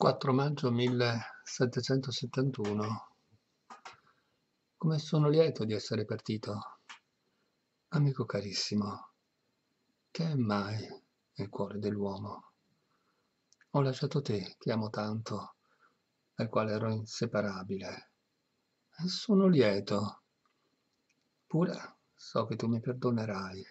4 maggio 1771. Come sono lieto di essere partito. Amico carissimo, che è mai il cuore dell'uomo? Ho lasciato te, che amo tanto, dal quale ero inseparabile. E sono lieto. Pure so che tu mi perdonerai.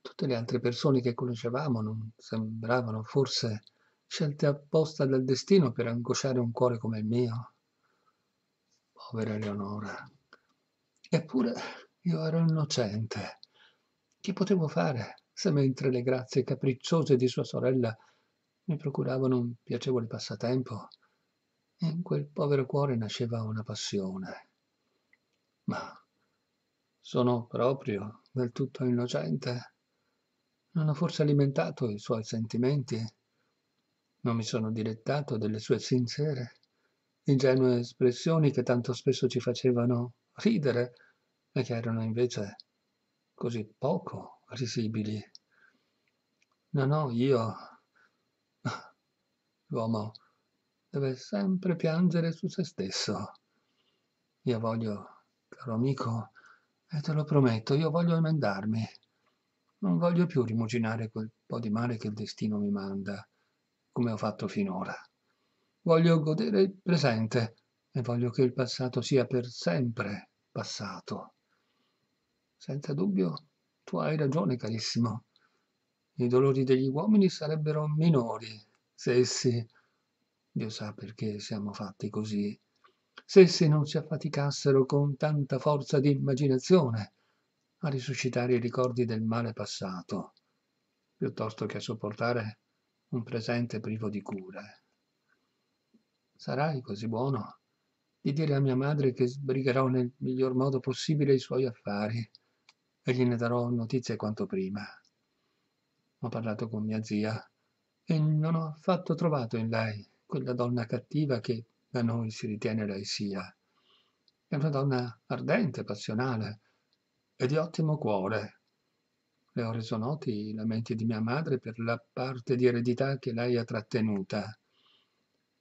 Tutte le altre persone che conoscevamo non sembravano forse scelte apposta dal destino per angosciare un cuore come il mio. Povera Leonora. Eppure io ero innocente. Che potevo fare se mentre le grazie capricciose di sua sorella mi procuravano un piacevole passatempo, in quel povero cuore nasceva una passione. Ma sono proprio del tutto innocente? Non ho forse alimentato i suoi sentimenti? Non mi sono dilettato delle sue sincere, ingenue espressioni che tanto spesso ci facevano ridere e che erano invece così poco risibili. No, no, io... L'uomo deve sempre piangere su se stesso. Io voglio, caro amico, e te lo prometto, io voglio emendarmi. Non voglio più rimuginare quel po' di male che il destino mi manda come ho fatto finora. Voglio godere il presente e voglio che il passato sia per sempre passato. Senza dubbio, tu hai ragione, carissimo. I dolori degli uomini sarebbero minori se essi, Dio sa perché siamo fatti così, se essi non si affaticassero con tanta forza di immaginazione a risuscitare i ricordi del male passato, piuttosto che a sopportare un presente privo di cure. Sarai così buono di dire a mia madre che sbrigherò nel miglior modo possibile i suoi affari e gliene darò notizie quanto prima. Ho parlato con mia zia e non ho affatto trovato in lei quella donna cattiva che da noi si ritiene lei sia. È una donna ardente, passionale e di ottimo cuore, le ho reso noti i lamenti di mia madre per la parte di eredità che lei ha trattenuta.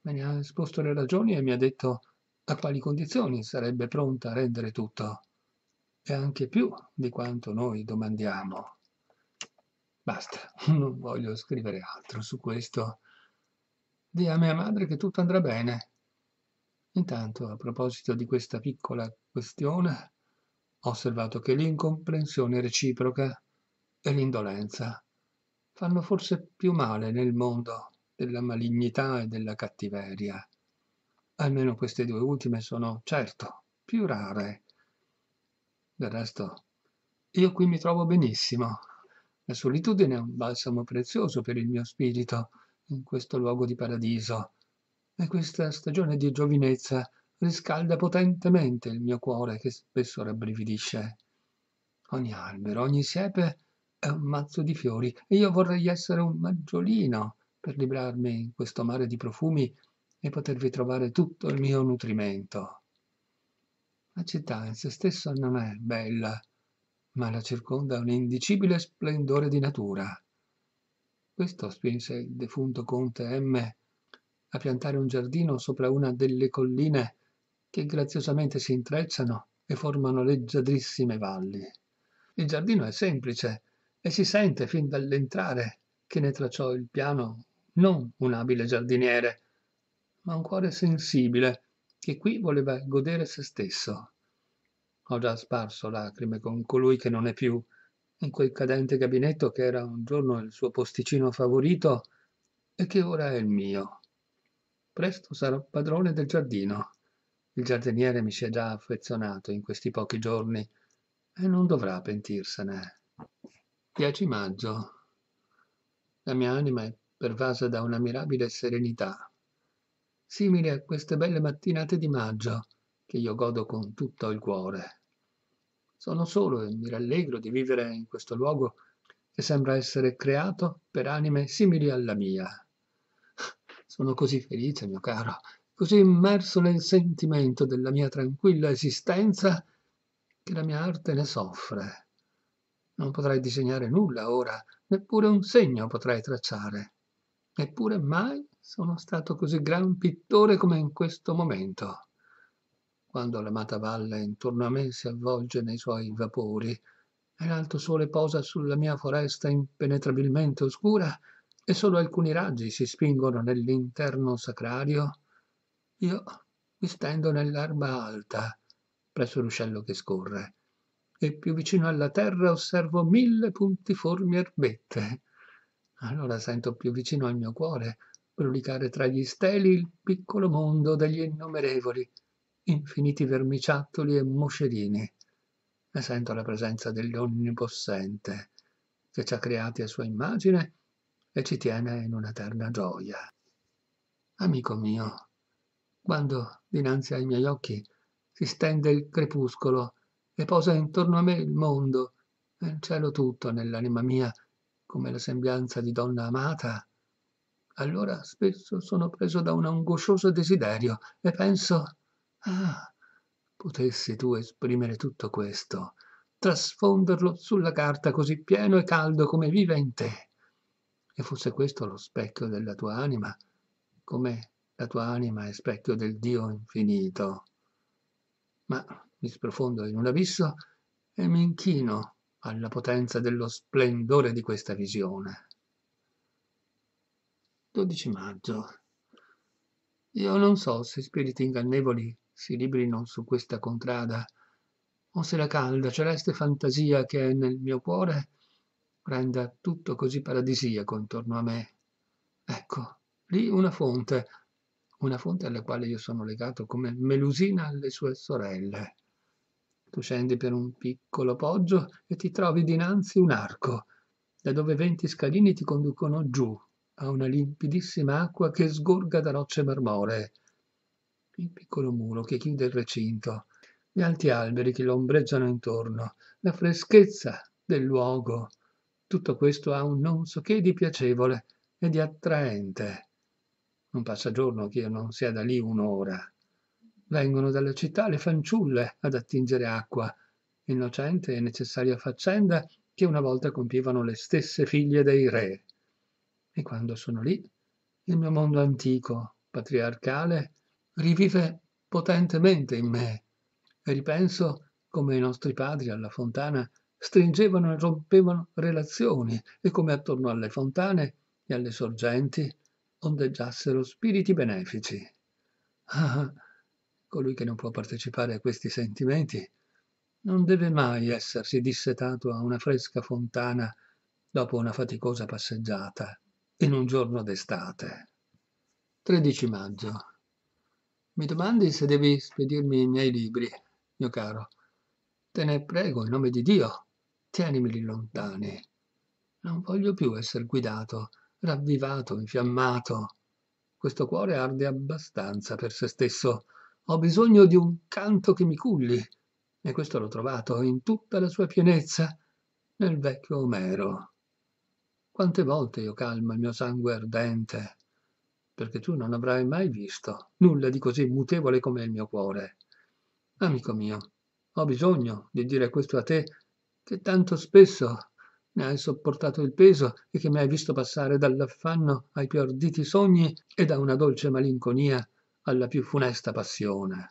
Me ne ha esposto le ragioni e mi ha detto a quali condizioni sarebbe pronta a rendere tutto, e anche più di quanto noi domandiamo. Basta, non voglio scrivere altro su questo. Dì a mia madre che tutto andrà bene. Intanto, a proposito di questa piccola questione, ho osservato che l'incomprensione reciproca e l'indolenza fanno forse più male nel mondo della malignità e della cattiveria. Almeno queste due ultime sono, certo, più rare. Del resto, io qui mi trovo benissimo. La solitudine è un balsamo prezioso per il mio spirito in questo luogo di paradiso, e questa stagione di giovinezza riscalda potentemente il mio cuore che spesso rabbrividisce. Ogni albero, ogni siepe è un mazzo di fiori e io vorrei essere un maggiolino per librarmi in questo mare di profumi e potervi trovare tutto il mio nutrimento. La città in se stessa non è bella, ma la circonda un indicibile splendore di natura. Questo spinse il defunto conte M a piantare un giardino sopra una delle colline che graziosamente si intrecciano e formano leggiadrissime valli. Il giardino è semplice, e si sente fin dall'entrare che ne tracciò il piano non un abile giardiniere, ma un cuore sensibile che qui voleva godere se stesso. Ho già sparso lacrime con colui che non è più, in quel cadente gabinetto che era un giorno il suo posticino favorito e che ora è il mio. Presto sarò padrone del giardino. Il giardiniere mi si è già affezionato in questi pochi giorni e non dovrà pentirsene. 10 maggio. La mia anima è pervasa da una mirabile serenità, simile a queste belle mattinate di maggio che io godo con tutto il cuore. Sono solo e mi rallegro di vivere in questo luogo che sembra essere creato per anime simili alla mia. Sono così felice, mio caro, così immerso nel sentimento della mia tranquilla esistenza che la mia arte ne soffre. Non potrai disegnare nulla ora, neppure un segno potrai tracciare. Eppure mai sono stato così gran pittore come in questo momento. Quando l'amata valle intorno a me si avvolge nei suoi vapori e l'alto sole posa sulla mia foresta impenetrabilmente oscura e solo alcuni raggi si spingono nell'interno sacrario, io mi stendo nell'erba alta presso l'uscello che scorre e più vicino alla terra osservo mille puntiformi erbette. Allora sento più vicino al mio cuore brulicare tra gli steli il piccolo mondo degli innumerevoli, infiniti vermiciattoli e moscerini. E sento la presenza dell'Onnipossente, che ci ha creati a sua immagine e ci tiene in un'eterna gioia. Amico mio, quando dinanzi ai miei occhi si stende il crepuscolo e posa intorno a me il mondo e il cielo tutto nell'anima mia come la sembianza di donna amata, allora spesso sono preso da un angoscioso desiderio e penso, ah, potessi tu esprimere tutto questo, trasfonderlo sulla carta così pieno e caldo come vive in te. E fosse questo lo specchio della tua anima, come la tua anima è specchio del Dio infinito. Ma mi sprofondo in un abisso e mi inchino alla potenza dello splendore di questa visione. 12 maggio. Io non so se spiriti ingannevoli si librino su questa contrada o se la calda celeste fantasia che è nel mio cuore renda tutto così paradisiaco intorno a me. Ecco, lì una fonte, una fonte alla quale io sono legato come Melusina alle sue sorelle. Tu scendi per un piccolo poggio e ti trovi dinanzi un arco, da dove venti scalini ti conducono giù a una limpidissima acqua che sgorga da rocce marmoree. Il piccolo muro che chiude il recinto, gli alti alberi che lo ombreggiano intorno, la freschezza del luogo. Tutto questo ha un non so che di piacevole e di attraente. Non passa giorno che io non sia da lì un'ora vengono dalla città le fanciulle ad attingere acqua, innocente e necessaria faccenda che una volta compievano le stesse figlie dei re. E quando sono lì, il mio mondo antico, patriarcale, rivive potentemente in me, e ripenso come i nostri padri alla fontana stringevano e rompevano relazioni, e come attorno alle fontane e alle sorgenti ondeggiassero spiriti benefici. Ah, Colui che non può partecipare a questi sentimenti non deve mai essersi dissetato a una fresca fontana dopo una faticosa passeggiata in un giorno d'estate. 13 maggio. Mi domandi se devi spedirmi i miei libri, mio caro. Te ne prego, in nome di Dio, tienimeli lontani. Non voglio più essere guidato, ravvivato, infiammato. Questo cuore arde abbastanza per se stesso ho bisogno di un canto che mi culli, e questo l'ho trovato in tutta la sua pienezza nel vecchio Omero. Quante volte io calmo il mio sangue ardente, perché tu non avrai mai visto nulla di così mutevole come il mio cuore. Amico mio, ho bisogno di dire questo a te, che tanto spesso ne hai sopportato il peso e che mi hai visto passare dall'affanno ai più arditi sogni e da una dolce malinconia alla più funesta passione.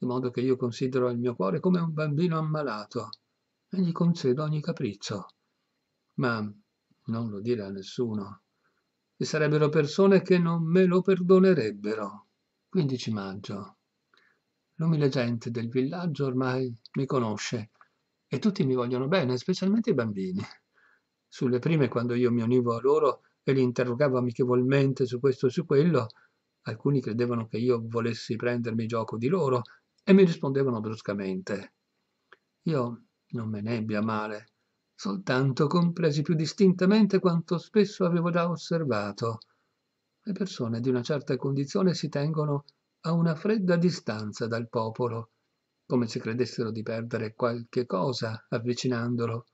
In modo che io considero il mio cuore come un bambino ammalato e gli concedo ogni capriccio. Ma non lo dire a nessuno. Ci sarebbero persone che non me lo perdonerebbero. 15 maggio. L'umile gente del villaggio ormai mi conosce e tutti mi vogliono bene, specialmente i bambini. Sulle prime, quando io mi univo a loro e li interrogavo amichevolmente su questo e su quello, Alcuni credevano che io volessi prendermi gioco di loro e mi rispondevano bruscamente. Io non me ne ebbi a male, soltanto compresi più distintamente quanto spesso avevo già osservato. Le persone di una certa condizione si tengono a una fredda distanza dal popolo, come se credessero di perdere qualche cosa avvicinandolo.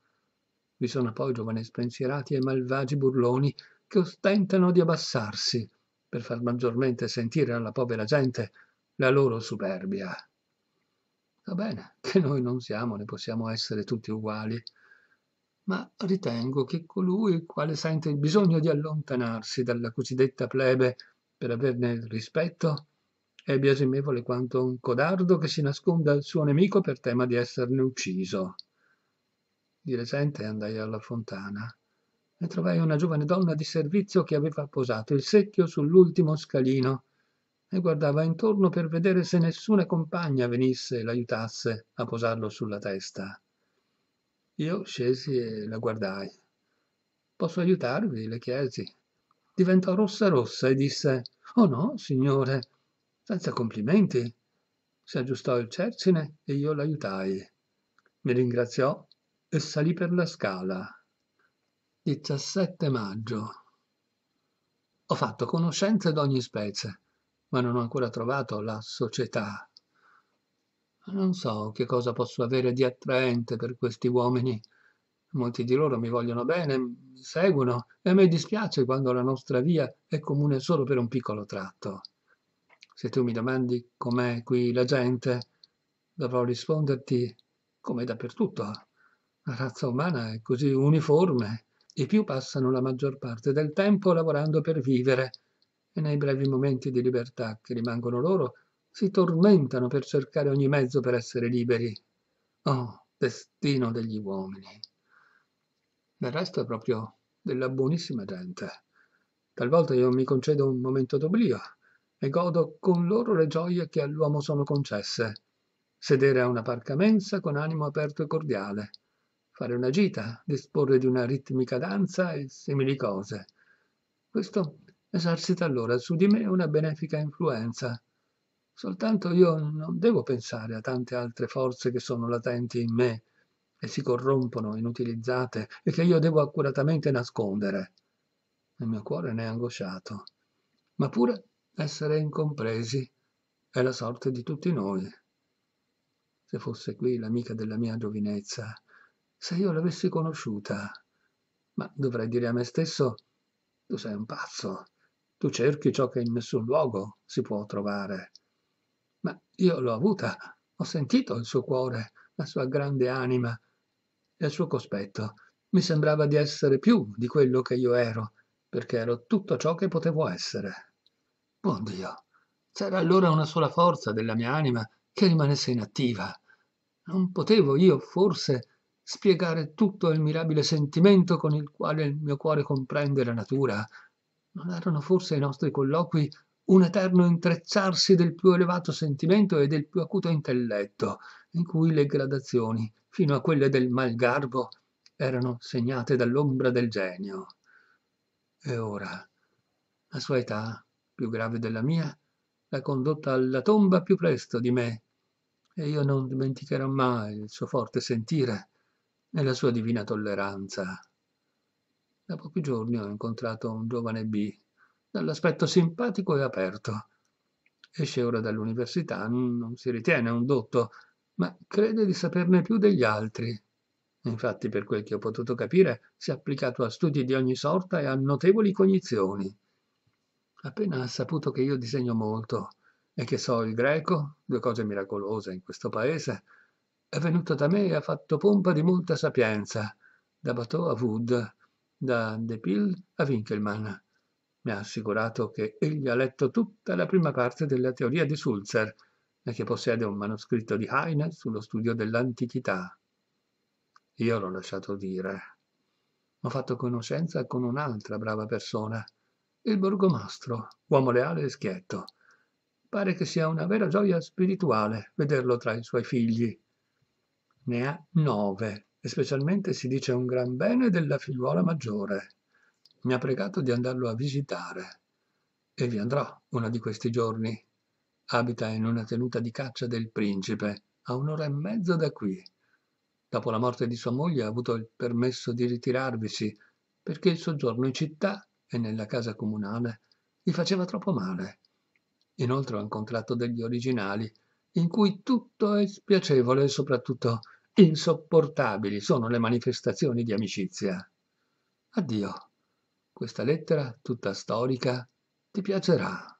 Vi sono poi giovani spensierati e malvagi burloni che ostentano di abbassarsi per far maggiormente sentire alla povera gente la loro superbia. Va bene, che noi non siamo né possiamo essere tutti uguali, ma ritengo che colui quale sente il bisogno di allontanarsi dalla cosiddetta plebe per averne il rispetto è biasimevole quanto un codardo che si nasconda al suo nemico per tema di esserne ucciso. Di recente andai alla fontana e trovai una giovane donna di servizio che aveva posato il secchio sull'ultimo scalino e guardava intorno per vedere se nessuna compagna venisse e l'aiutasse a posarlo sulla testa. Io scesi e la guardai. Posso aiutarvi? le chiesi. Diventò rossa rossa e disse Oh no, signore, senza complimenti. Si aggiustò il cercine e io l'aiutai. Mi ringraziò e salì per la scala. 17 maggio. Ho fatto conoscenze d'ogni specie, ma non ho ancora trovato la società. Non so che cosa posso avere di attraente per questi uomini. Molti di loro mi vogliono bene, mi seguono e a me dispiace quando la nostra via è comune solo per un piccolo tratto. Se tu mi domandi com'è qui la gente, dovrò risponderti come dappertutto. La razza umana è così uniforme i più passano la maggior parte del tempo lavorando per vivere e nei brevi momenti di libertà che rimangono loro si tormentano per cercare ogni mezzo per essere liberi. Oh, destino degli uomini! Del resto è proprio della buonissima gente. Talvolta io mi concedo un momento d'oblio e godo con loro le gioie che all'uomo sono concesse. Sedere a una parca mensa con animo aperto e cordiale, fare una gita, disporre di una ritmica danza e simili cose. Questo esercita allora su di me una benefica influenza. Soltanto io non devo pensare a tante altre forze che sono latenti in me e si corrompono, inutilizzate e che io devo accuratamente nascondere. Il mio cuore ne è angosciato. Ma pure essere incompresi è la sorte di tutti noi. Se fosse qui l'amica della mia giovinezza, se io l'avessi conosciuta. Ma dovrei dire a me stesso, tu sei un pazzo, tu cerchi ciò che in nessun luogo si può trovare. Ma io l'ho avuta, ho sentito il suo cuore, la sua grande anima e il suo cospetto. Mi sembrava di essere più di quello che io ero, perché ero tutto ciò che potevo essere. Buon Dio, c'era allora una sola forza della mia anima che rimanesse inattiva. Non potevo io forse spiegare tutto il mirabile sentimento con il quale il mio cuore comprende la natura. Non erano forse i nostri colloqui un eterno intrecciarsi del più elevato sentimento e del più acuto intelletto, in cui le gradazioni, fino a quelle del malgarbo, erano segnate dall'ombra del genio. E ora, la sua età, più grave della mia, l'ha condotta alla tomba più presto di me, e io non dimenticherò mai il suo forte sentire, nella sua divina tolleranza. Da pochi giorni ho incontrato un giovane B, dall'aspetto simpatico e aperto. Esce ora dall'università, non si ritiene un dotto, ma crede di saperne più degli altri. Infatti, per quel che ho potuto capire, si è applicato a studi di ogni sorta e a notevoli cognizioni. Appena ha saputo che io disegno molto e che so il greco, due cose miracolose in questo paese, è venuto da me e ha fatto pompa di molta sapienza, da Bateau a Wood, da De Depil a Winkelmann. Mi ha assicurato che egli ha letto tutta la prima parte della teoria di Sulzer e che possiede un manoscritto di Heine sullo studio dell'antichità. Io l'ho lasciato dire. Ho fatto conoscenza con un'altra brava persona, il borgomastro, uomo leale e schietto. Pare che sia una vera gioia spirituale vederlo tra i suoi figli ne ha nove e specialmente si dice un gran bene della figliuola maggiore. Mi ha pregato di andarlo a visitare e vi andrò uno di questi giorni. Abita in una tenuta di caccia del principe, a un'ora e mezza da qui. Dopo la morte di sua moglie ha avuto il permesso di ritirarvisi perché il soggiorno in città e nella casa comunale gli faceva troppo male. Inoltre ho incontrato degli originali in cui tutto è spiacevole e soprattutto insopportabili sono le manifestazioni di amicizia. Addio. Questa lettera, tutta storica, ti piacerà.